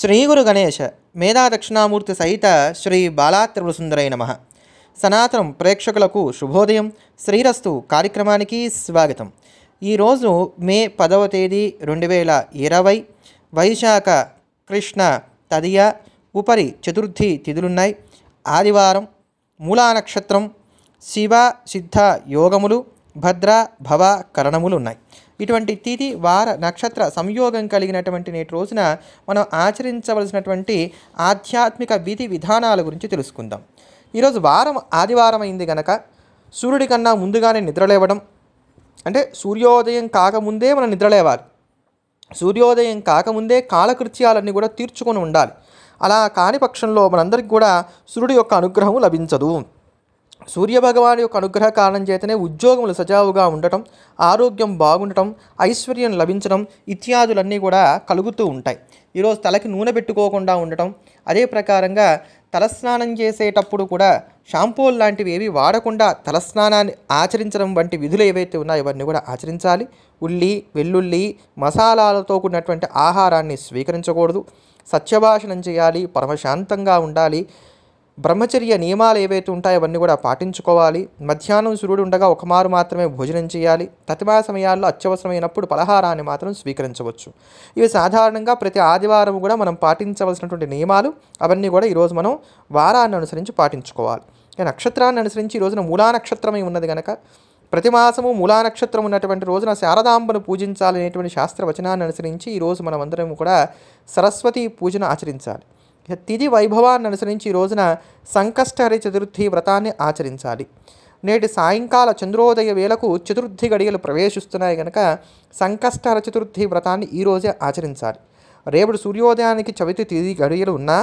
శ్రీ గురు గణేష్ మేధా దక్షిణామూర్తి సహిత శ్రీ బాలాత్రిపుర సుందరై నమ సనాతనం ప్రేక్షకులకు శుభోదయం శ్రీరస్తు కార్యక్రమానికి స్వాగతం ఈరోజు మే పదవ తేదీ రెండు వేల ఇరవై వైశాఖ కృష్ణ తదియ ఉపరి చతుర్థి తిథులున్నాయి ఆదివారం మూలా నక్షత్రం శివ సిద్ధ యోగములు భద్ర భవ కరణములు ఉన్నాయి ఇటువంటి తిథి వార నక్షత్ర సంయోగం కలిగినటువంటి నేటి రోజున మనం ఆచరించవలసినటువంటి ఆధ్యాత్మిక విధి విధానాల గురించి తెలుసుకుందాం ఈరోజు వారం ఆదివారం అయింది గనక సూర్యుడి కన్నా ముందుగానే నిద్రలేవడం అంటే సూర్యోదయం కాకముందే మనం నిద్రలేవాలి సూర్యోదయం కాకముందే కాలకృత్యాలన్నీ కూడా తీర్చుకొని ఉండాలి అలా కాని పక్షంలో మనందరికి కూడా సూర్యుడి యొక్క అనుగ్రహం లభించదు సూర్యభగవాన్ యొక్క అనుగ్రహ కారణం చేతనే ఉద్యోగములు సజావుగా ఉండటం ఆరోగ్యం బాగుండటం ఐశ్వర్యం లభించడం ఇత్యాదులన్నీ కూడా కలుగుతూ ఉంటాయి ఈరోజు తలకి నూనె పెట్టుకోకుండా ఉండటం అదే ప్రకారంగా తలస్నానం చేసేటప్పుడు కూడా షాంపూలు లాంటివి ఏవి వాడకుండా తలస్నానాన్ని ఆచరించడం వంటి విధులు ఏవైతే ఉన్నాయో ఇవన్నీ కూడా ఆచరించాలి ఉల్లి వెల్లుల్లి మసాలాలతో కూడినటువంటి ఆహారాన్ని స్వీకరించకూడదు సత్యభాషణం చేయాలి పరమశాంతంగా ఉండాలి బ్రహ్మచర్య నియమాలు ఏవైతే ఉంటాయో అవన్నీ కూడా పాటించుకోవాలి మధ్యాహ్నం సూర్యుడు ఉండగా ఒక మారు మాత్రమే భోజనం చేయాలి తతిమా సమయాల్లో అత్యవసరమైనప్పుడు పలహారాన్ని మాత్రం స్వీకరించవచ్చు ఇవి సాధారణంగా ప్రతి ఆదివారం కూడా మనం పాటించవలసినటువంటి నియమాలు అవన్నీ కూడా ఈరోజు మనం వారాన్ని అనుసరించి పాటించుకోవాలి నక్షత్రాన్ని అనుసరించి ఈ రోజున మూలా నక్షత్రమే ఉన్నది కనుక ప్రతి మాసము మూలా నక్షత్రం ఉన్నటువంటి రోజున శారదాంబను పూజించాలనేటువంటి శాస్త్రవచనాన్ని అనుసరించి ఈరోజు మనమందరం కూడా సరస్వతి పూజను ఆచరించాలి తిది వైభవాన్ని అనుసరించి ఈ రోజున సంకష్టహరి చతుర్థి వ్రతాన్ని ఆచరించాలి నేటి సాయంకాల చంద్రోదయ వేలకు చతుర్థి గడియలు ప్రవేశిస్తున్నాయి కనుక సంకష్టహర చతుర్థి వ్రతాన్ని ఈరోజే ఆచరించాలి రేపటి సూర్యోదయానికి చవితి తిది గడియలు ఉన్నా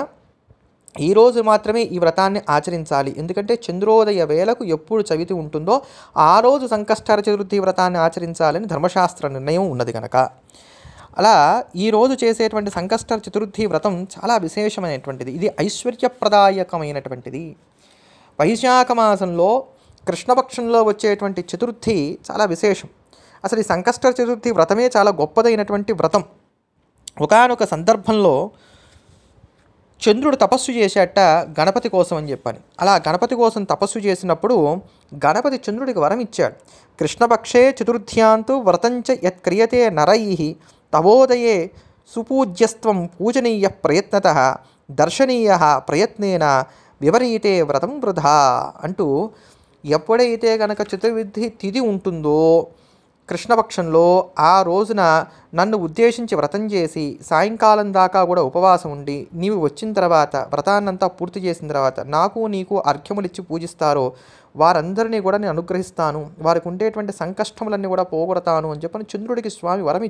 ఈరోజు మాత్రమే ఈ వ్రతాన్ని ఆచరించాలి ఎందుకంటే చంద్రోదయ వేలకు ఎప్పుడు చవితి ఉంటుందో ఆ రోజు సంకష్టహర చతుర్థి వ్రతాన్ని ఆచరించాలని ధర్మశాస్త్ర నిర్ణయం ఉన్నది కనుక అలా ఈరోజు చేసేటువంటి సంకష్ట చతుర్థి వ్రతం చాలా విశేషమైనటువంటిది ఇది ఐశ్వర్యప్రదాయకమైనటువంటిది వైశాఖ మాసంలో కృష్ణపక్షంలో వచ్చేటువంటి చతుర్థి చాలా విశేషం అసలు ఈ సంకష్ట చతుర్థి వ్రతమే చాలా గొప్పదైనటువంటి వ్రతం ఒకనొక సందర్భంలో చంద్రుడు తపస్సు చేసేట గణపతి కోసం అని చెప్పాను అలా గణపతి కోసం తపస్సు చేసినప్పుడు గణపతి చంద్రుడికి వరం ఇచ్చాడు కృష్ణపక్షే చతుర్థ్యాంతు వ్రతంచ క్రియతే నరై తవోదయే సుపూజ్యస్వం పూజనీయ ప్రయత్నత దర్శనీయ ప్రయత్నేన వివరీతే వ్రతం వృధా అంటూ ఎప్పుడైతే గనక చతుర్విధి తిథి ఉంటుందో కృష్ణపక్షంలో ఆ రోజున నన్ను ఉద్దేశించి వ్రతం చేసి సాయంకాలం దాకా కూడా ఉపవాసం ఉండి నీవు వచ్చిన తర్వాత వ్రతాన్నంతా పూర్తి చేసిన తర్వాత నాకు నీకు అర్ఘ్యములిచ్చి పూజిస్తారో వారందరినీ కూడా నేను అనుగ్రహిస్తాను వారికి ఉండేటువంటి సంకష్టములన్నీ కూడా పోగొడతాను అని చెప్పని చంద్రుడికి స్వామి వరం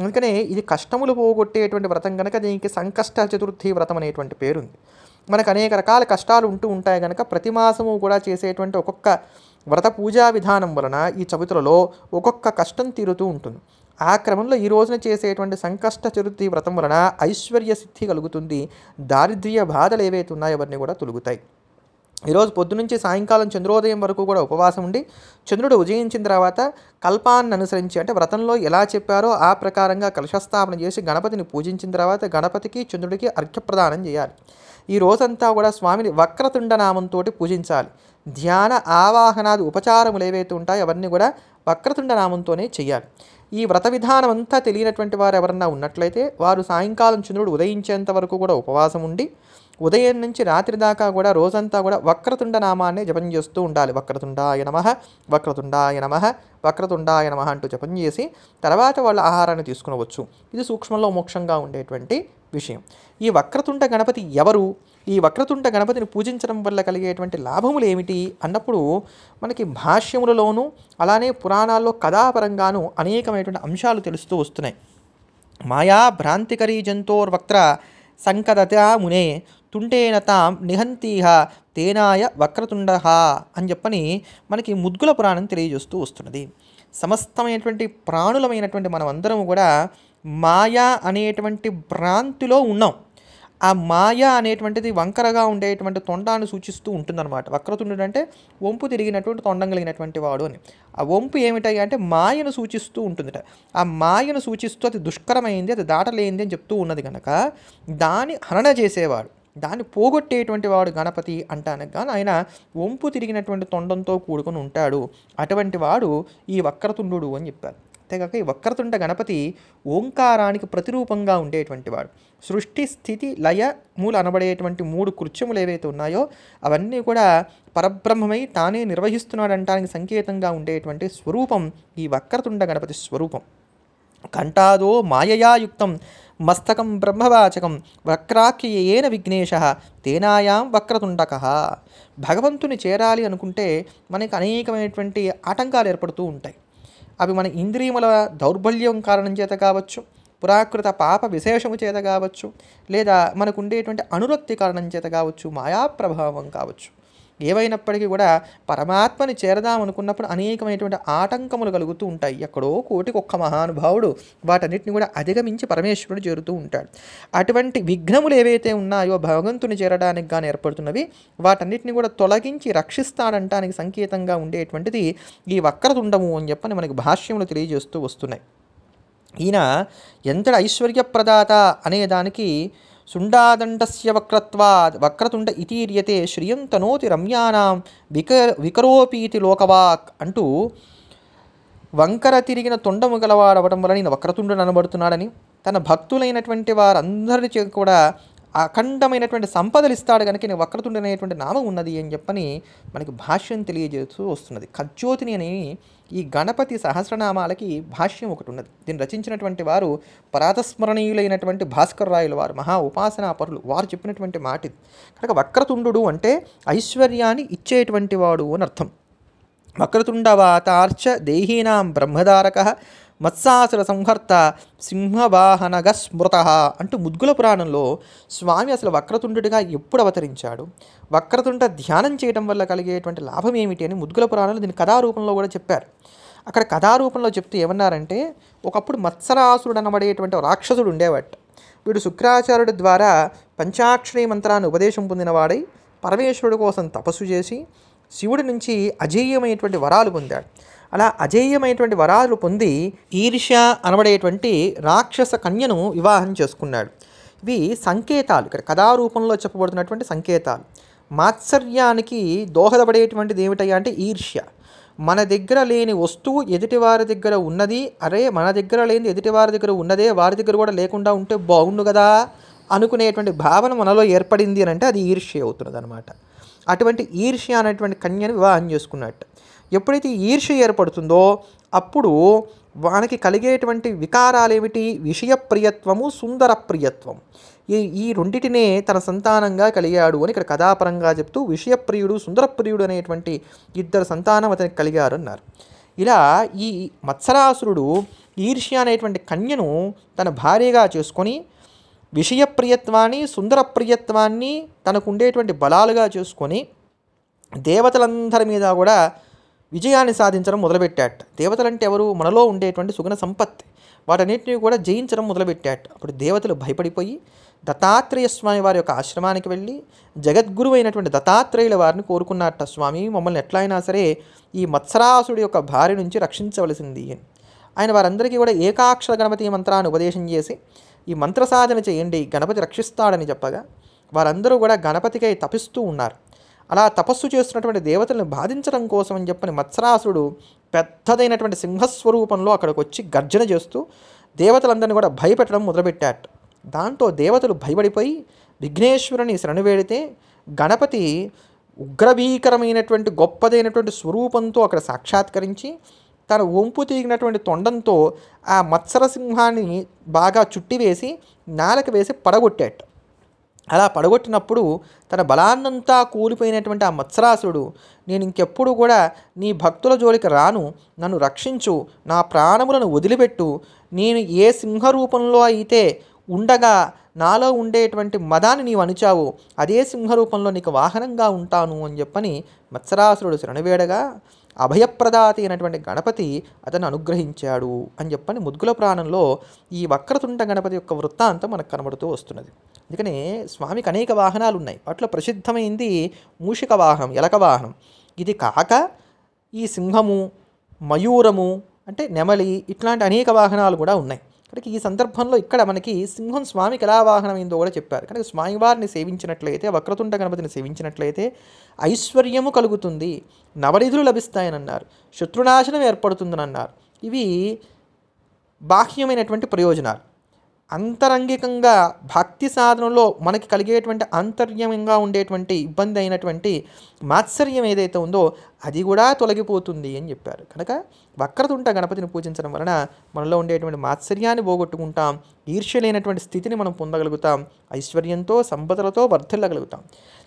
అందుకనే ఇది కష్టములు పోగొట్టేటువంటి వ్రతం కనుక దీనికి సంకష్ట చతుర్థి వ్రతం అనేటువంటి పేరుంది మనకు అనేక రకాల కష్టాలు ఉంటూ ఉంటాయి కనుక ప్రతి మాసము కూడా చేసేటువంటి ఒక్కొక్క వ్రత పూజా విధానం వలన ఈ చవితులలో ఒక్కొక్క కష్టం తీరుతూ ఉంటుంది ఆ క్రమంలో ఈ రోజున చేసేటువంటి సంకష్ట చతుర్థి వ్రతం వలన ఐశ్వర్య సిద్ధి కలుగుతుంది దారిద్ర్య బాధలు ఏవైతే ఉన్నాయో అవన్నీ కూడా తొలుగుతాయి ఈరోజు పొద్దునుంచి సాయంకాలం చంద్రోదయం వరకు కూడా ఉపవాసం ఉండి చంద్రుడు ఉదయించిన తర్వాత కల్పాన్ని అనుసరించి అంటే వ్రతంలో ఎలా చెప్పారో ఆ ప్రకారంగా కలశస్థాపన చేసి గణపతిని పూజించిన తర్వాత గణపతికి చంద్రుడికి అర్ఘ్యప్రదానం చేయాలి ఈ రోజంతా కూడా స్వామిని వక్రతుండ నామంతో పూజించాలి ధ్యాన ఆవాహనాది ఉపచారములు ఏవైతే ఉంటాయో అవన్నీ కూడా వక్రతుండ నామంతోనే చేయాలి ఈ వ్రత విధానం అంతా తెలియనటువంటి వారు ఎవరన్నా ఉన్నట్లయితే వారు సాయంకాలం చంద్రుడు ఉదయించేంత వరకు కూడా ఉపవాసం ఉండి ఉదయం నుంచి రాత్రి దాకా కూడా రోజంతా కూడా వక్రతుండ నామాన్ని జపం చేస్తూ ఉండాలి వక్రతుండాయ నమ వక్రతుండాయ నమ వక్రతుండాయ నమ అంటూ జపం చేసి తర్వాత వాళ్ళ ఆహారాన్ని తీసుకునవచ్చు ఇది సూక్ష్మంలో మోక్షంగా ఉండేటువంటి విషయం ఈ వక్రతుండ గణపతి ఎవరు ఈ వక్రతుండ గణపతిని పూజించడం వల్ల కలిగేటువంటి లాభములు ఏమిటి అన్నప్పుడు మనకి భాష్యములలోనూ అలానే పురాణాల్లో కథాపరంగాను అనేకమైనటువంటి అంశాలు తెలుస్తూ వస్తున్నాయి మాయా భ్రాంతికరీ జంతోర్వక్ర సంకదత మునే తుండేన తాం నిహంతీహ తేనాయ వక్రతుండహ అని చెప్పని మనకి ముద్గుల పురాణం తెలియజేస్తూ వస్తున్నది సమస్తమైనటువంటి ప్రాణులమైనటువంటి మనమందరం కూడా మాయా అనేటువంటి భ్రాంతిలో ఉన్నాం ఆ మాయ అనేటువంటిది వంకరగా ఉండేటువంటి తొండాన్ని సూచిస్తూ ఉంటుందన్నమాట వక్రతుండు అంటే వంపు తిరిగినటువంటి తొండం కలిగినటువంటి వాడు అని ఆ వంపు ఏమిటాయి అంటే మాయను సూచిస్తూ ఉంటుందిట ఆ మాయను సూచిస్తూ అది దుష్కరమైంది అది దాటలేంది అని చెప్తూ ఉన్నది కనుక దాని హనన చేసేవాడు దాన్ని పోగొట్టేటువంటి వాడు గణపతి అంటాను కానీ ఆయన వంపు తిరిగినటువంటి తొండంతో కూడుకొని ఉంటాడు అటువంటి వాడు ఈ వక్రతుండు అని చెప్పారు అంతేగాక ఈ వక్రతుండ గణపతి ఓంకారానికి ప్రతిరూపంగా ఉండేటువంటి వాడు సృష్టి స్థితి లయ మూలు అనబడేటువంటి మూడు కృత్యములు ఏవైతే ఉన్నాయో అవన్నీ కూడా పరబ్రహ్మమై తానే నిర్వహిస్తున్నాడంటానికి సంకేతంగా ఉండేటువంటి స్వరూపం ఈ వక్రతుండ గణపతి స్వరూపం కంఠాదో మాయయాయుక్తం మస్తకం బ్రహ్మవాచకం వక్రాఖ్యయేన విఘ్నేశ తేనాయాం వక్రతుండక భగవంతుని చేరాలి అనుకుంటే మనకి అనేకమైనటువంటి ఆటంకాలు ఏర్పడుతూ ఉంటాయి అవి మన ఇంద్రియముల దౌర్బల్యం కారణం చేత కావచ్చు పురాకృత పాప విశేషము చేత కావచ్చు లేదా మనకు ఉండేటువంటి అనురక్తి కారణం చేత కావచ్చు మాయా ప్రభావం కావచ్చు ఏవైనప్పటికీ కూడా పరమాత్మని చేరదామనుకున్నప్పుడు అనేకమైనటువంటి ఆటంకములు కలుగుతూ ఉంటాయి ఎక్కడో కోటికి ఒక్క మహానుభావుడు వాటన్నిటిని కూడా అధిగమించి పరమేశ్వరుడు చేరుతూ ఉంటాడు అటువంటి విఘ్నములు ఏవైతే ఉన్నాయో భగవంతుని చేరడానికి కానీ ఏర్పడుతున్నవి వాటన్నిటిని కూడా తొలగించి రక్షిస్తాడంటానికి సంకేతంగా ఉండేటువంటిది ఈ వక్రతుండము అని చెప్పని మనకి భాష్యములు తెలియజేస్తూ వస్తున్నాయి ఈయన ఎంతటి ఐశ్వర్యప్రదాత అనేదానికి సుండాదండస్య వక్రత్వాద్ వక్రతుండ ఇతీర్యతే శ్రియం తనోతి రమ్యానాం విక వికరోపీతి లోకవాక్ అంటూ వంకర తిరిగిన తొండము గలవాడవడం వల్ల నేను వక్రతుండు ననబడుతున్నాడని తన భక్తులైనటువంటి వారందరి కూడా అఖండమైనటువంటి సంపదలు ఇస్తాడు కనుక వక్రతుండి అనేటువంటి నామం ఉన్నది అని చెప్పని మనకి భాష్యం తెలియజేస్తూ వస్తున్నది ఖర్జ్యోతిని అని ఈ గణపతి సహస్రనామాలకి భాష్యం ఒకటి ఉన్నది దీన్ని రచించినటువంటి వారు పరాతస్మరణీయులైనటువంటి భాస్కర్ రాయుల వారు మహా పరులు వారు చెప్పినటువంటి మాట ఇది కనుక వక్రతుండు అంటే ఐశ్వర్యాన్ని ఇచ్చేటువంటి వాడు అని అర్థం వక్రతుండవాతార్చ దేహీనాం బ్రహ్మధారక మత్సాసుర సంహర్త సింహవాహనగ స్మృత అంటూ ముద్గుల పురాణంలో స్వామి అసలు వక్రతుండుడిగా ఎప్పుడు అవతరించాడు వక్రతుండ ధ్యానం చేయడం వల్ల కలిగేటువంటి లాభం ఏమిటి అని ముద్గుల పురాణంలో దీని కథారూపంలో కూడా చెప్పారు అక్కడ కథారూపంలో చెప్తూ ఏమన్నారంటే ఒకప్పుడు మత్సరాసురుడు అనబడేటువంటి రాక్షసుడు ఉండేవాట వీడు శుక్రాచార్యుడి ద్వారా పంచాక్షరీ మంత్రాన్ని ఉపదేశం పొందినవాడై పరమేశ్వరుడు కోసం తపస్సు చేసి శివుడి నుంచి అజేయమైనటువంటి వరాలు పొందాడు అలా అజేయమైనటువంటి వరాలు పొంది ఈర్ష్య అనబడేటువంటి రాక్షస కన్యను వివాహం చేసుకున్నాడు ఇవి సంకేతాలు ఇక్కడ కథారూపంలో చెప్పబడుతున్నటువంటి సంకేతాలు మాత్సర్యానికి దోహదపడేటువంటిది ఏమిటయ్యా అంటే ఈర్ష్య మన దగ్గర లేని వస్తువు ఎదుటివారి దగ్గర ఉన్నది అరే మన దగ్గర లేని ఎదుటివారి దగ్గర ఉన్నదే వారి దగ్గర కూడా లేకుండా ఉంటే బాగుండు కదా అనుకునేటువంటి భావన మనలో ఏర్పడింది అని అంటే అది ఈర్ష్య అవుతున్నది అనమాట అటువంటి ఈర్ష్య అనేటువంటి కన్యను వివాహం చేసుకున్నట్టు ఎప్పుడైతే ఈర్ష్య ఏర్పడుతుందో అప్పుడు వానికి కలిగేటువంటి వికారాలు ఏమిటి విషయప్రియత్వము సుందరప్రియత్వం ఈ ఈ రెండింటినే తన సంతానంగా కలిగాడు అని ఇక్కడ కథాపరంగా చెప్తూ విషయప్రియుడు సుందరప్రియుడు అనేటువంటి ఇద్దరు సంతానం అతనికి కలిగారు అన్నారు ఇలా ఈ మత్సరాసురుడు ఈర్ష్య అనేటువంటి కన్యను తన భార్యగా చేసుకొని విషయప్రియత్వాన్ని సుందరప్రియత్వాన్ని తనకు ఉండేటువంటి బలాలుగా చేసుకొని దేవతలందరి మీద కూడా విజయాన్ని సాధించడం మొదలుపెట్టాట దేవతలంటే ఎవరు మనలో ఉండేటువంటి సుగుణ సంపత్తి వాటన్నిటిని కూడా జయించడం మొదలుపెట్టాట అప్పుడు దేవతలు భయపడిపోయి దత్తాత్రేయ స్వామి వారి యొక్క ఆశ్రమానికి వెళ్ళి జగద్గురువు అయినటువంటి దత్తాత్రేయుల వారిని కోరుకున్నట్ట స్వామి మమ్మల్ని ఎట్లయినా సరే ఈ మత్సరాసుడి యొక్క భార్య నుంచి రక్షించవలసింది అని ఆయన వారందరికీ కూడా ఏకాక్షర గణపతి మంత్రాన్ని ఉపదేశం చేసి ఈ మంత్ర సాధన చేయండి గణపతి రక్షిస్తాడని చెప్పగా వారందరూ కూడా గణపతికై తపిస్తూ ఉన్నారు అలా తపస్సు చేస్తున్నటువంటి దేవతలను బాధించడం కోసం అని చెప్పని మత్సరాసుడు పెద్దదైనటువంటి సింహస్వరూపంలో అక్కడికి వచ్చి గర్జన చేస్తూ దేవతలందరినీ కూడా భయపెట్టడం మొదలుపెట్టాట దాంతో దేవతలు భయపడిపోయి విఘ్నేశ్వరుని శరణు వేడితే గణపతి ఉగ్రభీకరమైనటువంటి గొప్పదైనటువంటి స్వరూపంతో అక్కడ సాక్షాత్కరించి తన ఒంపు తీగినటువంటి తొండంతో ఆ మత్సరసింహాన్ని బాగా చుట్టివేసి నాలక వేసి పడగొట్టాట అలా పడగొట్టినప్పుడు తన బలాన్నంతా కూలిపోయినటువంటి ఆ మత్సరాసురుడు నేను ఇంకెప్పుడు కూడా నీ భక్తుల జోలికి రాను నన్ను రక్షించు నా ప్రాణములను వదిలిపెట్టు నేను ఏ సింహ రూపంలో అయితే ఉండగా నాలో ఉండేటువంటి మదాన్ని నీవు అణిచావు అదే సింహరూపంలో నీకు వాహనంగా ఉంటాను అని చెప్పని మత్సరాసురుడు శరణవేడగా అభయప్రదాతి అయినటువంటి గణపతి అతను అనుగ్రహించాడు అని చెప్పని ముద్గుల ప్రాణంలో ఈ వక్రతుండ గణపతి యొక్క వృత్తాంతం మనకు కనబడుతూ వస్తున్నది అందుకనే స్వామికి అనేక వాహనాలు ఉన్నాయి వాటిలో ప్రసిద్ధమైంది మూషిక వాహనం ఎలక వాహనం ఇది కాక ఈ సింహము మయూరము అంటే నెమలి ఇట్లాంటి అనేక వాహనాలు కూడా ఉన్నాయి కనుక ఈ సందర్భంలో ఇక్కడ మనకి సింహం స్వామికి ఎలా వాహనమైందో కూడా చెప్పారు కనుక స్వామివారిని సేవించినట్లయితే వక్రతుండ గణపతిని సేవించినట్లయితే ఐశ్వర్యము కలుగుతుంది నవనిధులు లభిస్తాయని అన్నారు శత్రునాశనం ఏర్పడుతుందని అన్నారు ఇవి బాహ్యమైనటువంటి ప్రయోజనాలు అంతరంగికంగా భక్తి సాధనలో మనకి కలిగేటువంటి అంతర్యంగా ఉండేటువంటి ఇబ్బంది అయినటువంటి మాత్సర్యం ఏదైతే ఉందో అది కూడా తొలగిపోతుంది అని చెప్పారు కనుక వక్రతుంట గణపతిని పూజించడం వలన మనలో ఉండేటువంటి మాత్సర్యాన్ని పోగొట్టుకుంటాం ఈర్ష్య లేనటువంటి స్థితిని మనం పొందగలుగుతాం ఐశ్వర్యంతో సంపదలతో వర్ధిల్లగలుగుతాం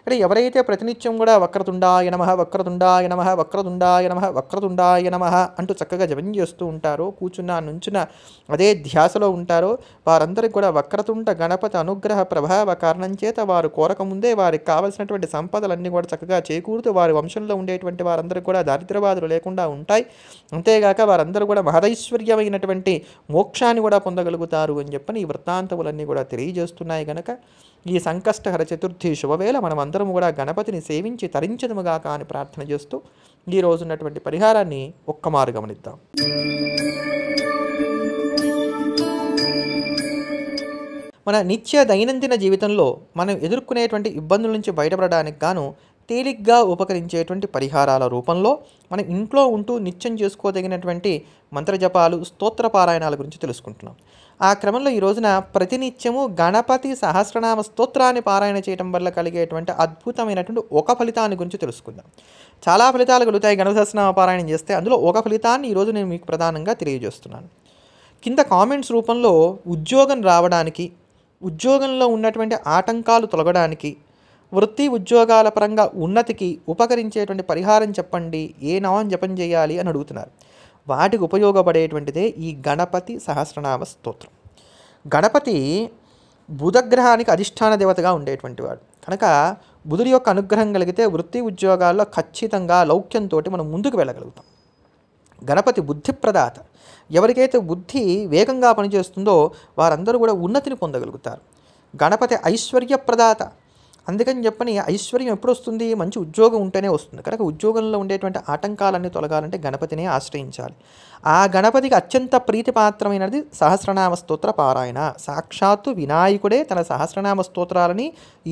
అంటే ఎవరైతే ప్రతినిత్యం కూడా వక్రతుండాయ నమ వక్రతుండాయ నమ వక్రతుండాయ నమ వక్రతుండాయ నమ అంటూ చక్కగా జపం చేస్తూ ఉంటారో కూర్చున్న నుంచున అదే ధ్యాసలో ఉంటారో వారందరికీ కూడా వక్రతుండ గణపతి అనుగ్రహ ప్రభావ కారణం చేత వారు కోరకముందే వారికి కావలసినటువంటి సంపదలన్నీ కూడా చక్కగా చేకూరుతూ వారి వంశంలో ఉండేటువంటి వారందరికీ కూడా దారిద్రవాదులు లేకుండా ఉంటాయి అంతే అంతేగాక వారందరూ కూడా మహదైశ్వర్యమైనటువంటి మోక్షాన్ని కూడా పొందగలుగుతారు అని చెప్పని ఈ వృత్తాంతములన్నీ కూడా తెలియజేస్తున్నాయి గనక ఈ సంకష్టహర చతుర్థి శుభవేళ మనం అందరం కూడా గణపతిని సేవించి తరించదముగాక అని ప్రార్థన చేస్తూ ఈ రోజున్నటువంటి పరిహారాన్ని ఒక్క మారు గమనిద్దాం మన నిత్య దైనందిన జీవితంలో మనం ఎదుర్కొనేటువంటి ఇబ్బందుల నుంచి బయటపడడానికి గాను తేలిగ్గా ఉపకరించేటువంటి పరిహారాల రూపంలో మనం ఇంట్లో ఉంటూ నిత్యం చేసుకోదగినటువంటి మంత్రజపాలు స్తోత్ర పారాయణాల గురించి తెలుసుకుంటున్నాం ఆ క్రమంలో ఈ రోజున ప్రతినిత్యము గణపతి సహస్రనామ స్తోత్రాన్ని పారాయణ చేయడం వల్ల కలిగేటువంటి అద్భుతమైనటువంటి ఒక ఫలితాన్ని గురించి తెలుసుకుందాం చాలా ఫలితాలు కలుగుతాయి గణపతి సహస్రనామ పారాయణం చేస్తే అందులో ఒక ఫలితాన్ని ఈరోజు నేను మీకు ప్రధానంగా తెలియజేస్తున్నాను కింద కామెంట్స్ రూపంలో ఉద్యోగం రావడానికి ఉద్యోగంలో ఉన్నటువంటి ఆటంకాలు తొలగడానికి వృత్తి ఉద్యోగాల పరంగా ఉన్నతికి ఉపకరించేటువంటి పరిహారం చెప్పండి ఏ నామం జపం చేయాలి అని అడుగుతున్నారు వాటికి ఉపయోగపడేటువంటిదే ఈ గణపతి సహస్రనామ స్తోత్రం గణపతి బుధగ్రహానికి అధిష్టాన దేవతగా ఉండేటువంటి వాడు కనుక బుధుడి యొక్క అనుగ్రహం కలిగితే వృత్తి ఉద్యోగాల్లో ఖచ్చితంగా లౌక్యంతో మనం ముందుకు వెళ్ళగలుగుతాం గణపతి బుద్ధిప్రదాత ఎవరికైతే బుద్ధి వేగంగా పనిచేస్తుందో వారందరూ కూడా ఉన్నతిని పొందగలుగుతారు గణపతి ఐశ్వర్యప్రదాత అందుకని చెప్పని ఐశ్వర్యం ఎప్పుడు వస్తుంది మంచి ఉద్యోగం ఉంటేనే వస్తుంది కనుక ఉద్యోగంలో ఉండేటువంటి ఆటంకాలన్నీ తొలగాలంటే గణపతినే ఆశ్రయించాలి ఆ గణపతికి అత్యంత ప్రీతిపాత్రమైనది సహస్రనామ స్తోత్ర పారాయణ సాక్షాత్తు వినాయకుడే తన సహస్రనామ స్తోత్రాలని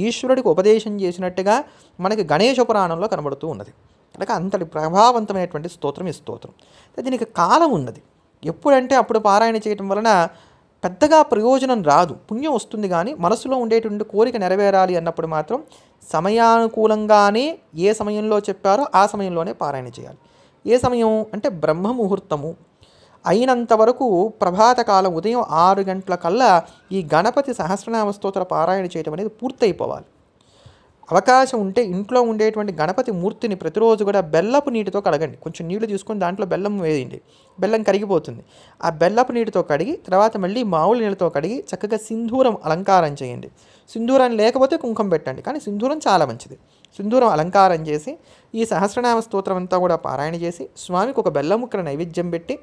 ఈశ్వరుడికి ఉపదేశం చేసినట్టుగా మనకి గణేష పురాణంలో కనబడుతూ ఉన్నది కనుక అంతటి ప్రభావవంతమైనటువంటి స్తోత్రం ఈ స్తోత్రం దీనికి కాలం ఉన్నది ఎప్పుడంటే అప్పుడు పారాయణ చేయటం వలన పెద్దగా ప్రయోజనం రాదు పుణ్యం వస్తుంది కానీ మనసులో ఉండేటువంటి కోరిక నెరవేరాలి అన్నప్పుడు మాత్రం సమయానుకూలంగానే ఏ సమయంలో చెప్పారో ఆ సమయంలోనే పారాయణ చేయాలి ఏ సమయం అంటే బ్రహ్మ ముహూర్తము అయినంత వరకు ప్రభాతకాలం ఉదయం ఆరు గంటల కల్లా ఈ గణపతి సహస్రనామ స్తోత్ర పారాయణ చేయటం అనేది పూర్తయిపోవాలి అవకాశం ఉంటే ఇంట్లో ఉండేటువంటి గణపతి మూర్తిని ప్రతిరోజు కూడా బెల్లపు నీటితో కడగండి కొంచెం నీళ్లు తీసుకొని దాంట్లో బెల్లం వేయండి బెల్లం కరిగిపోతుంది ఆ బెల్లపు నీటితో కడిగి తర్వాత మళ్ళీ మామూలు నీళ్ళతో కడిగి చక్కగా సింధూరం అలంకారం చేయండి సింధూరం లేకపోతే కుంకుమ పెట్టండి కానీ సింధూరం చాలా మంచిది సింధూరం అలంకారం చేసి ఈ సహస్రనామ స్తోత్రం అంతా కూడా పారాయణ చేసి స్వామికి ఒక బెల్లం ముక్కల నైవేద్యం పెట్టి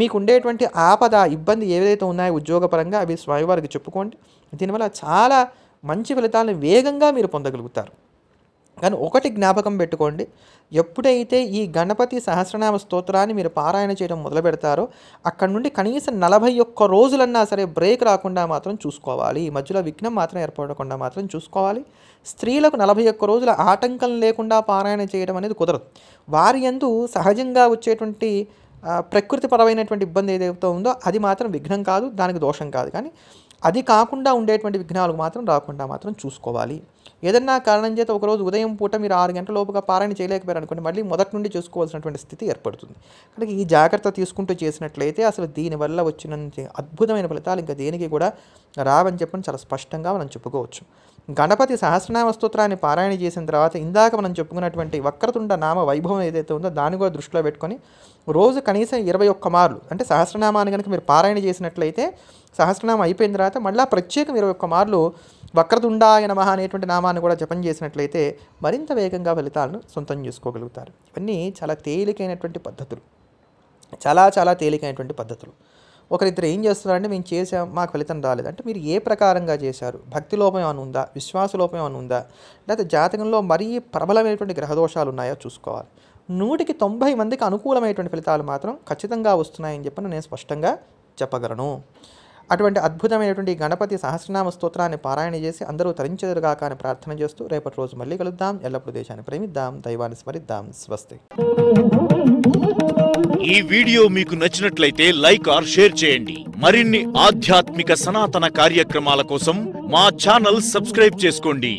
మీకు ఉండేటువంటి ఆపద ఇబ్బంది ఏదైతే ఉన్నాయో ఉద్యోగపరంగా అవి స్వామివారికి చెప్పుకోండి దీనివల్ల చాలా మంచి ఫలితాలను వేగంగా మీరు పొందగలుగుతారు కానీ ఒకటి జ్ఞాపకం పెట్టుకోండి ఎప్పుడైతే ఈ గణపతి సహస్రనామ స్తోత్రాన్ని మీరు పారాయణ చేయడం మొదలు పెడతారో అక్కడ నుండి కనీసం నలభై ఒక్క రోజులన్నా సరే బ్రేక్ రాకుండా మాత్రం చూసుకోవాలి ఈ మధ్యలో విఘ్నం మాత్రం ఏర్పడకుండా మాత్రం చూసుకోవాలి స్త్రీలకు నలభై ఒక్క రోజుల ఆటంకం లేకుండా పారాయణ చేయడం అనేది కుదరదు వారి ఎందు సహజంగా వచ్చేటువంటి ప్రకృతిపరమైనటువంటి ఇబ్బంది ఏదైతే ఉందో అది మాత్రం విఘ్నం కాదు దానికి దోషం కాదు కానీ అది కాకుండా ఉండేటువంటి విఘ్నాలు మాత్రం రాకుండా మాత్రం చూసుకోవాలి ఏదన్నా కారణం చేత ఒకరోజు ఉదయం పూట మీరు ఆరు గంటల లోపుగా పారాయణ చేయలేకపోయారు అనుకోండి మళ్ళీ మొదటి నుండి చూసుకోవాల్సినటువంటి స్థితి ఏర్పడుతుంది కనుక ఈ జాగ్రత్త తీసుకుంటూ చేసినట్లయితే అసలు దీనివల్ల వచ్చిన అద్భుతమైన ఫలితాలు ఇంకా దేనికి కూడా రావని చెప్పని చాలా స్పష్టంగా మనం చెప్పుకోవచ్చు గణపతి సహస్రనామ స్తోత్రాన్ని పారాయణ చేసిన తర్వాత ఇందాక మనం చెప్పుకున్నటువంటి వక్రతుండ నామ వైభవం ఏదైతే ఉందో దాన్ని కూడా దృష్టిలో పెట్టుకొని రోజు కనీసం ఇరవై ఒక్క మార్లు అంటే సహస్రనామాన్ని కనుక మీరు పారాయణ చేసినట్లయితే సహస్రనామం అయిపోయిన తర్వాత మళ్ళీ ప్రత్యేకం ఇరవై ఒక్క మార్లు వక్రతుండాయ నమ అనేటువంటి నామాన్ని కూడా జపం చేసినట్లయితే మరింత వేగంగా ఫలితాలను సొంతం చేసుకోగలుగుతారు ఇవన్నీ చాలా తేలికైనటువంటి పద్ధతులు చాలా చాలా తేలికైనటువంటి పద్ధతులు ఒకరిద్దరు ఏం చేస్తున్నారంటే మేము చేసాం మాకు ఫలితం రాలేదు అంటే మీరు ఏ ప్రకారంగా చేశారు భక్తి లోపం అని ఉందా విశ్వాస లోపం ఏమైనా ఉందా లేకపోతే జాతకంలో మరీ ప్రబలమైనటువంటి గ్రహదోషాలు ఉన్నాయో చూసుకోవాలి నూటికి తొంభై మందికి అనుకూలమైనటువంటి ఫలితాలు మాత్రం ఖచ్చితంగా వస్తున్నాయని చెప్పి నేను స్పష్టంగా చెప్పగలను అటువంటి అద్భుతమైనటువంటి గణపతి సహస్రనామ స్తోత్రాన్ని పారాయణ చేసి అందరూ తరించదురుగాక అని ప్రార్థన చేస్తూ రేపటి రోజు మళ్ళీ కలుద్దాం ఎల్లప్పుడూ దేశాన్ని ప్రేమిద్దాం దైవాన్ని స్మరిద్దాం స్వస్తి ఈ వీడియో మీకు నచ్చినట్లయితే లైక్ ఆర్ షేర్ చేయండి మరిన్ని ఆధ్యాత్మిక సనాతన కార్యక్రమాల కోసం మా ఛానల్ సబ్స్క్రైబ్ చేసుకోండి